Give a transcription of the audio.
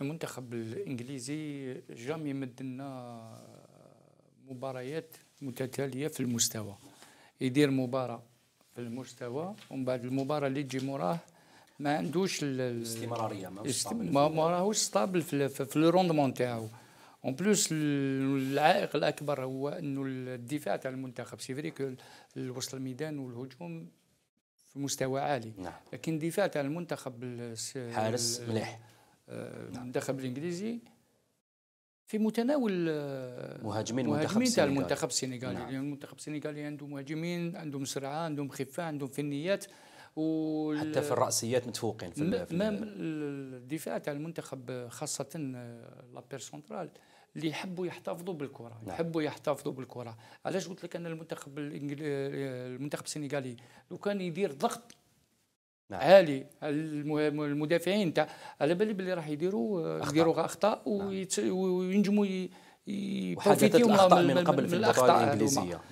المنتخب الانجليزي جامي مد لنا مباريات متتاليه في المستوى يدير مباراه في المستوى ومن بعد المباراه اللي تجي موراه ما عندوش الاستمراريه ما راهوش ستابل في, في لو روندمون تاعو اون بلوس العائق الاكبر هو انه الدفاع تاع المنتخب سي فري الوسط الميدان والهجوم في مستوى عالي نعم. لكن الدفاع تاع المنتخب حارس مليح المنتخب آه، الانجليزي في متناول آه، مهاجمين مهاجمين المنتخب السنغالي نعم. المنتخب يعني السنغالي عنده مهاجمين عندهم سرعه عندهم خفه عندهم فنيات وال... حتى في الراسيات متفوقين في, م... في الدفاع تاع المنتخب خاصه آه، لابير سونترال اللي يحبوا يحتفظوا بالكره نعم. يحبوا يحتفظوا بالكره علاش قلت لك ان المنتخب المنتخب السنغالي لو كان يدير ضغط نعم. عالي المدافعين تاع على بالي بلي راح يديروا يديروا اخطاء نعم. وينجموا وحدثت الاخطاء من قبل في البطوله الانجليزيه